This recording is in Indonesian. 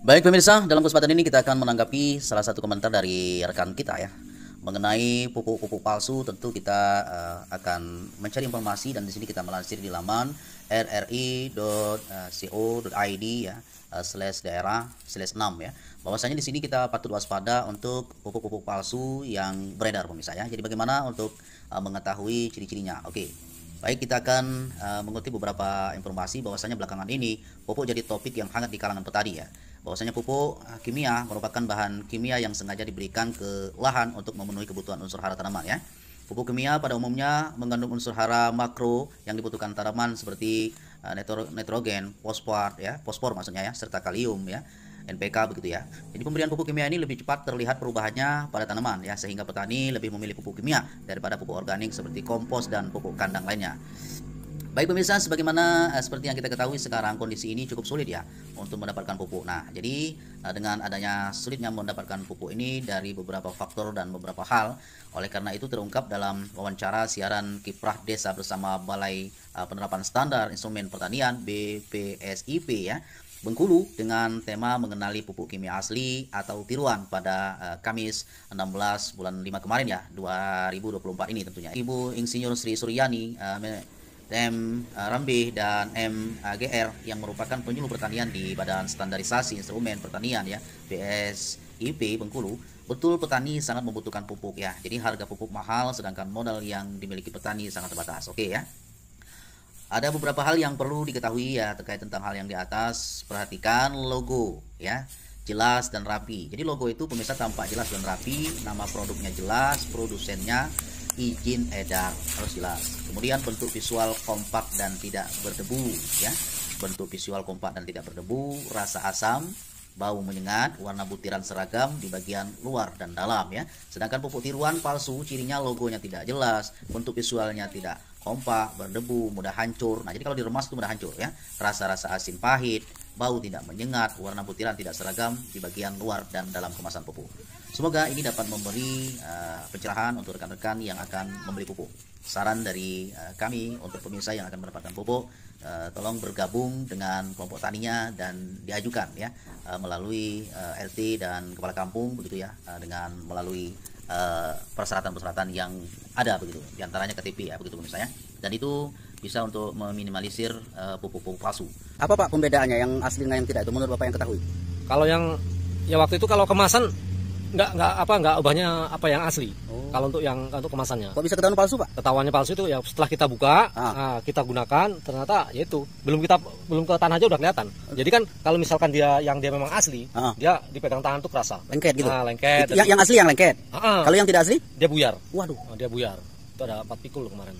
Baik pemirsa, dalam kesempatan ini kita akan menanggapi salah satu komentar dari rekan kita ya mengenai pupuk-pupuk palsu tentu kita uh, akan mencari informasi dan di sini kita melansir di laman rri.co.id ya eh, slash daerah slash 6 ya bahwasanya di sini kita patut waspada untuk pupuk-pupuk palsu yang beredar pemirsa ya jadi bagaimana untuk uh, mengetahui ciri-cirinya oke Baik, kita akan uh, mengutip beberapa informasi bahwasanya belakangan ini pupuk jadi topik yang hangat di kalangan petani ya bahwasanya pupuk eh, kimia merupakan bahan kimia yang sengaja diberikan ke lahan untuk memenuhi kebutuhan unsur hara tanaman ya. Pupuk kimia pada umumnya mengandung unsur hara makro yang dibutuhkan tanaman seperti eh, nitrogen, fosfor ya, fosfor maksudnya ya, serta kalium ya. NPK begitu ya. Jadi pemberian pupuk kimia ini lebih cepat terlihat perubahannya pada tanaman ya sehingga petani lebih memilih pupuk kimia daripada pupuk organik seperti kompos dan pupuk kandang lainnya. Baik pemirsa, sebagaimana eh, seperti yang kita ketahui sekarang kondisi ini cukup sulit ya untuk mendapatkan pupuk. Nah, jadi eh, dengan adanya sulitnya mendapatkan pupuk ini dari beberapa faktor dan beberapa hal, oleh karena itu terungkap dalam wawancara siaran Kiprah Desa bersama Balai eh, Penerapan Standar Instrumen Pertanian BPSIP ya. Bengkulu dengan tema mengenali pupuk kimia asli atau tiruan pada uh, Kamis 16 bulan 5 kemarin ya 2024 ini tentunya. Ibu Insinyur Sri Suryani uh, M uh, Rambi dan M uh, eh, GR yang merupakan penyuluh pertanian di Badan Standarisasi Instrumen Pertanian ya BSIP Bengkulu betul petani sangat membutuhkan pupuk ya jadi harga pupuk mahal sedangkan modal yang dimiliki petani sangat terbatas oke ya ada beberapa hal yang perlu diketahui ya terkait tentang hal yang di atas perhatikan logo ya jelas dan rapi jadi logo itu pemirsa tampak jelas dan rapi nama produknya jelas produsennya izin edar harus jelas kemudian bentuk visual kompak dan tidak berdebu ya bentuk visual kompak dan tidak berdebu rasa asam bau menyengat, warna butiran seragam di bagian luar dan dalam ya. Sedangkan pupuk tiruan palsu cirinya logonya tidak jelas, bentuk visualnya tidak kompak, berdebu, mudah hancur. Nah, jadi kalau diremas itu mudah hancur ya. Rasa-rasa asin pahit, bau tidak menyengat, warna butiran tidak seragam di bagian luar dan dalam kemasan pupuk. Semoga ini dapat memberi uh, pencerahan untuk rekan-rekan yang akan membeli pupuk. Saran dari uh, kami untuk pemirsa yang akan mendapatkan pupuk, uh, tolong bergabung dengan kelompok taninya dan diajukan ya uh, melalui uh, RT dan kepala kampung begitu ya uh, dengan melalui persyaratan-persyaratan yang ada begitu, diantaranya KTP ya begitu pemirsa ya. Dan itu bisa untuk meminimalisir pupuk-pupuk uh, palsu. Apa pak pembedaannya yang asli dengan yang tidak itu menurut bapak yang ketahui? Kalau yang ya waktu itu kalau kemasan nggak nggak apa nggak ubahnya apa yang asli oh. kalau untuk yang untuk kemasannya kok bisa ketahuan palsu pak ketahuannya palsu itu ya setelah kita buka ah. nah, kita gunakan ternyata ya itu belum kita belum ke tanah aja udah kelihatan eh. jadi kan kalau misalkan dia yang dia memang asli ah. dia dipegang tangan tuh kerasa lengket gitu nah, lengket yang, yang asli yang lengket ah, ah. kalau yang tidak asli dia buyar waduh nah, dia buyar itu ada empat pikul kemarin